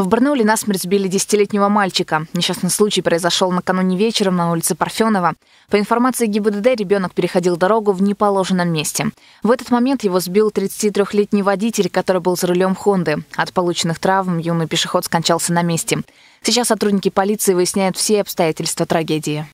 В Барнауле насмерть сбили десятилетнего мальчика. Несчастный случай произошел накануне вечером на улице Парфенова. По информации ГИБДД, ребенок переходил дорогу в неположенном месте. В этот момент его сбил 33-летний водитель, который был за рулем «Хонды». От полученных травм юный пешеход скончался на месте. Сейчас сотрудники полиции выясняют все обстоятельства трагедии.